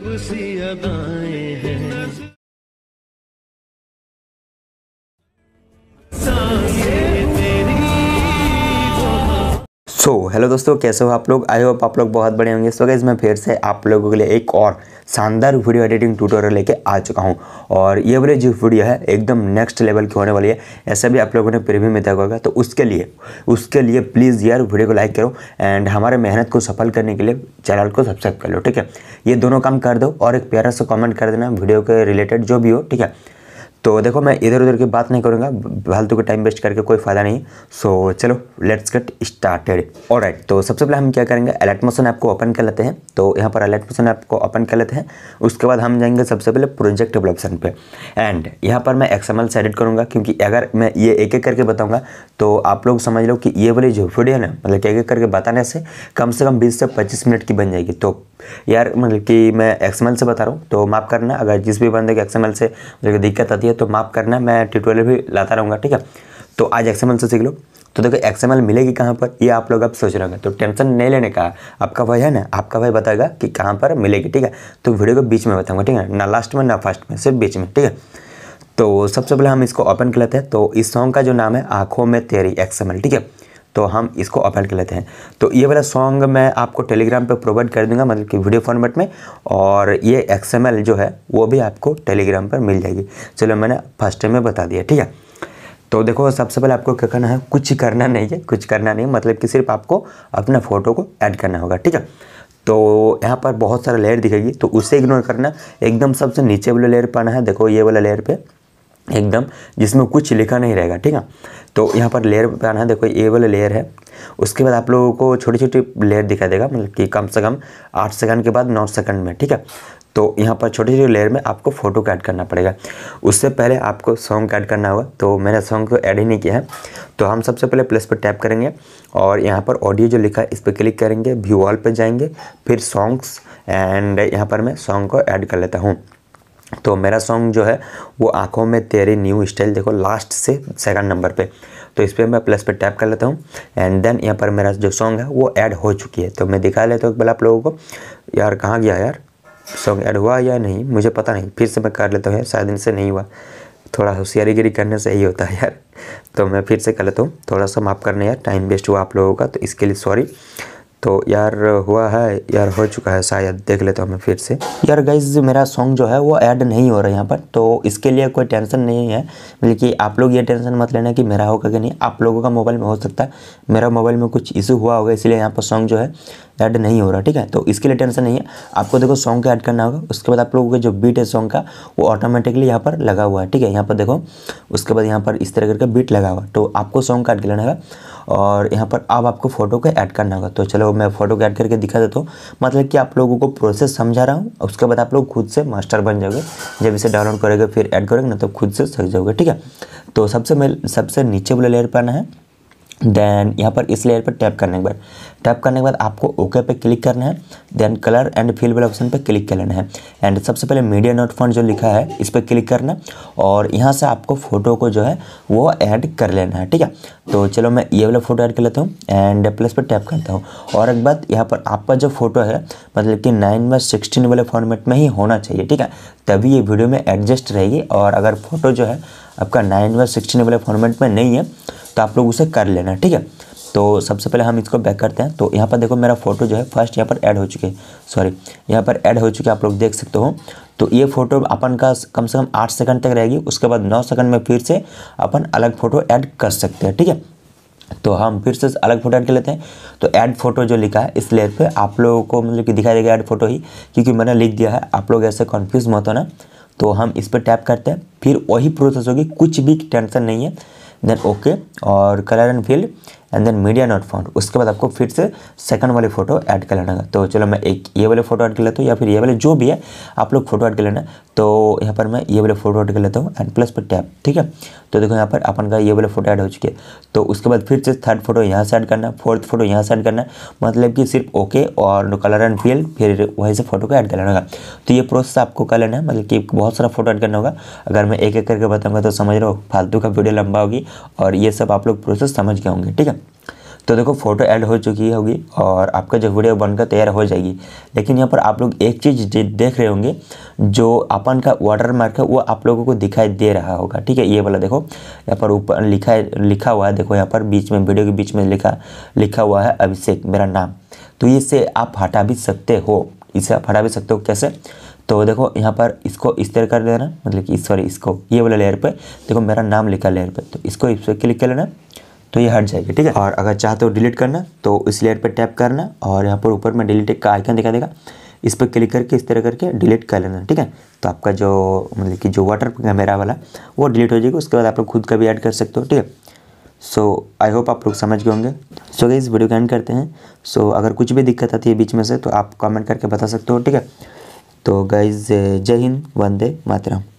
सो so, hello दोस्तों कैसे हो आप लोग आई होप आप लोग बहुत बड़े होंगे सो so, मैं फिर से आप लोगों के लिए एक और शानदार वीडियो एडिटिंग ट्यूटोरियल लेके आ चुका हूँ और ये वाली जो वीडियो है एकदम नेक्स्ट लेवल की होने वाली है ऐसा भी आप लोगों ने प्रीव्यू में देखा होगा तो उसके लिए उसके लिए प्लीज़ यार वीडियो को लाइक करो एंड हमारे मेहनत को सफल करने के लिए चैनल को सब्सक्राइब कर लो ठीक है ये दोनों काम कर दो और एक प्यारा सा कॉमेंट कर देना वीडियो के रिलेटेड जो भी हो ठीक है तो देखो मैं इधर उधर की बात नहीं करूँगा फालतू का टाइम वेस्ट करके कोई फ़ायदा नहीं सो so, चलो लेट्स गेट स्टार्टेड और राइट तो सबसे पहले हम क्या करेंगे अलर्ट मोशन ऐप को ओपन कर लेते हैं तो यहाँ पर अलर्ट मोशन ऐप को ओपन कर लेते हैं उसके बाद हम जाएंगे सबसे पहले प्रोजेक्ट डेवलपसन पे एंड यहाँ पर मैं एक्सएमएल से एडिट करूँगा क्योंकि अगर मैं ये एक एक करके बताऊँगा तो आप लोग समझ लो कि ये वाली जो वीडियो है ना मतलब एक एक करके बताने से कम से कम बीस से पच्चीस मिनट की बन जाएगी तो यार मतलब कि मैं एक्सएमएल से बता रहा हूँ तो माफ़ करना अगर जिस भी बंदे को एक्सएमएल से मतलब दिक्कत आती है तो माफ़ करना मैं ट्यूटोरियल भी लाता रहूँगा ठीक है तो आज एक्सएमएल से सीख लो तो देखो एक्सएमएल मिलेगी कहाँ पर ये आप लोग अब सोच रहे होंगे तो टेंशन नहीं लेने का आपका भाई है ना आपका भाई बताएगा कि कहाँ पर मिलेगी ठीक है तो वीडियो को बीच में बताऊँगा ठीक है ना लास्ट में ना फर्स्ट में सिर्फ बीच में ठीक है तो सबसे पहले हम इसको ओपन कर लेते हैं तो इस सॉन्ग का जो नाम है आँखों में तेरी एक्सएमएल ठीक है तो हम इसको अपलोड कर लेते हैं तो ये वाला सॉन्ग मैं आपको टेलीग्राम पे प्रोवाइड कर दूंगा मतलब कि वीडियो फॉर्मेट में और ये एक्सएमएल जो है वो भी आपको टेलीग्राम पर मिल जाएगी चलो मैंने फर्स्ट टाइम में बता दिया ठीक है तो देखो सबसे पहले आपको क्या करना है कुछ करना नहीं है कुछ करना नहीं मतलब कि सिर्फ आपको अपना फ़ोटो को ऐड करना होगा ठीक है तो यहाँ पर बहुत सारा लेयर दिखेगी तो उसे इग्नोर करना एकदम सबसे नीचे वाला लेयर पाना है देखो ये वाला लेयर पर एकदम जिसमें कुछ लिखा नहीं रहेगा ठीक है तो यहाँ पर लेयर बनाना है देखो ये वाला लेयर है उसके बाद आप लोगों को छोटी छोटी लेयर दिखाई देगा मतलब कि कम से कम आठ सेकंड के बाद नौ सेकंड में ठीक है तो यहाँ पर छोटे छोटे लेयर में आपको फ़ोटो का ऐड करना पड़ेगा उससे पहले आपको सॉन्ग का ऐड करना होगा तो मैंने सॉन्ग को ऐड ही नहीं किया है तो हम सबसे पहले प्लस पर टैप करेंगे और यहाँ पर ऑडियो जो लिखा है इस पर क्लिक करेंगे व्यू वॉल पर जाएंगे फिर सॉन्ग्स एंड यहाँ पर मैं सॉन्ग को ऐड कर लेता हूँ तो मेरा सॉन्ग जो है वो आँखों में तेरे न्यू स्टाइल देखो लास्ट से सेकंड नंबर पे तो इस पर मैं प्लस पे टैप कर लेता हूँ एंड देन यहाँ पर मेरा जो सॉन्ग है वो ऐड हो चुकी है तो मैं दिखा लेता हूँ पहले आप लोगों को यार कहाँ गया यार सॉन्ग ऐड हुआ या नहीं मुझे पता नहीं फिर से मैं कर लेता हूँ यार शायद इनसे नहीं हुआ थोड़ा होशियारी गिरी करने से ही होता है यार तो मैं फिर से कर लेता हूँ थोड़ा सा माफ़ करने यार टाइम वेस्ट हुआ आप लोगों का तो इसके लिए सॉरी तो यार हुआ है यार हो चुका है शायद देख लेता हूँ मैं फिर से यार गाइज मेरा सॉन्ग जो है वो ऐड नहीं हो रहा है यहाँ पर तो इसके लिए कोई टेंशन नहीं है बल्कि आप लोग ये टेंशन मत लेना कि मेरा होगा कि नहीं आप लोगों का मोबाइल में हो सकता है मेरा मोबाइल में कुछ इशू हुआ होगा इसलिए यहाँ पर सॉन्ग जो है ऐड नहीं हो रहा ठीक है तो इसके लिए टेंशन नहीं है आपको देखो सॉन्ग को ऐड करना होगा उसके बाद आप लोगों के जो बीट है सॉन्ग का वो ऑटोमेटिकली यहाँ पर लगा हुआ है ठीक है यहाँ पर देखो उसके बाद यहाँ पर इस तरह करके बीट लगा हुआ तो आपको सॉन्ग का ऐड करना होगा और यहाँ पर अब आपको फ़ोटो को ऐड करना होगा तो चलो मैं फ़ोटो को ऐड करके दिखा देता हूँ मतलब कि आप लोगों को प्रोसेस समझा रहा हूँ उसके बाद आप लोग खुद से मास्टर बन जाओगे जब इसे डाउनलोड करोगे फिर ऐड करोगे ना तो खुद से सीख जाओगे ठीक है तो सबसे मैं सबसे नीचे वाले लेयर पर आना है देन यहाँ पर इस लेयर पर टैप करने के बाद टैप करने के बाद आपको ओके पे क्लिक करना है देन कलर एंड फील वाले ऑप्शन पे क्लिक कर लेना है एंड सबसे पहले मीडिया नोट फंड जो लिखा है इस पर क्लिक करना और यहाँ से आपको फ़ोटो को जो है वो ऐड कर लेना है ठीक है तो चलो मैं ये वाला फ़ोटो ऐड कर लेता हूँ एंड प्लस पर टैप करता हूँ और एक बात यहाँ पर आपका जो फोटो है मतलब कि नाइन बाय सिक्सटीन वाले फॉर्मेट में ही होना चाहिए ठीक है तभी ये वीडियो में एडजस्ट रहेगी और अगर फोटो जो है आपका नाइन व सिक्सटीन वाले फॉर्मेट में नहीं है तो आप लोग उसे कर लेना ठीक है तो सबसे पहले हम इसको बैक करते हैं तो यहाँ पर देखो मेरा फोटो जो है फर्स्ट यहाँ पर ऐड हो चुके हैं सॉरी यहाँ पर ऐड हो चुके आप लोग देख सकते हो तो ये फोटो अपन का कम से कम आठ सेकंड तक रहेगी उसके बाद नौ सेकंड में फिर से अपन अलग फ़ोटो ऐड कर सकते हैं ठीक है तो हम फिर से अलग फोटो ऐड कर लेते हैं तो ऐड फोटो जो लिखा है इस लेर पर आप लोगों को मतलब कि दिखाई देगा ऐड फोटो ही क्योंकि मैंने लिख दिया है आप लोग ऐसे कन्फ्यूज़ मत होना तो हम इस पर टैप करते हैं फिर वही प्रोसेस होगी कुछ भी टेंशन नहीं है देन ओके और colour and field and then media not found उसके बाद आपको फिर से सेकंड वाली फोटो ऐड कर लेना तो चलो मैं एक ये वाले फोटो ऐड कर लेता हूँ या फिर ये वाले जो भी है आप लोग फोटो ऐड कर लेना तो यहाँ पर मैं ये वाले फोटो ऐड कर लेता हूँ एंड प्लस पर टैप ठीक है तो देखो यहाँ पर अपन का ये वाले फोटो ऐड हो चुके तो उसके बाद फिर से थर्ड फोटो यहाँ से ऐड करना फोर्थ फोटो यहाँ से ऐड करना मतलब कि सिर्फ ओके और कलर एंड फील फिर वहीं से फोटो को ऐड कर लेना होगा तो ये प्रोसेस आपको कर लेना है मतलब कि बहुत सारा फोटो ऐड करना होगा अगर मैं एक एक करके बताऊँगा तो समझ रहे हो फालतू का वीडियो लंबा होगी और ये सब आप लोग प्रोसेस समझ गए होंगे ठीक है तो देखो फ़ोटो ऐड हो चुकी होगी और आपका जो वीडियो बनकर तैयार हो जाएगी लेकिन यहाँ पर आप लोग एक चीज़ देख रहे होंगे जो अपन का वाटर मार्क है वो आप लोगों को दिखाई दे रहा होगा ठीक है ये वाला देखो यहाँ पर ऊपर लिखा लिखा हुआ है देखो यहाँ पर बीच में वीडियो के बीच में लिखा लिखा हुआ है अभिषेक मेरा नाम तो इसे आप हटा भी सकते हो इसे आप हटा भी सकते हो कैसे तो देखो यहाँ पर इसको इस तरह कर देना मतलब कि सॉरी इसको ये वाला लेयर पर देखो मेरा नाम लिखा लेयर पर तो इसको इस पर क्लिक कर लेना तो ये हट जाएगी ठीक है और अगर चाहते हो डिलीट करना तो इस लेयर पर टैप करना और यहाँ पर ऊपर में डिलीट का आइकन दिखा देगा इस पर क्लिक करके इस तरह करके डिलीट कर लेना ठीक है तो आपका जो मतलब कि जो वाटर कैमरा वाला वो डिलीट हो जाएगी उसके बाद आप लोग खुद का भी ऐड कर सकते हो ठीक है सो आई होप आप लोग समझ गए होंगे सो so, इस वीडियो का एंड करते हैं सो so, अगर कुछ भी दिक्कत आती है बीच में से तो आप कमेंट करके बता सकते हो ठीक है तो गाइज जय हिंद वंदे मातरम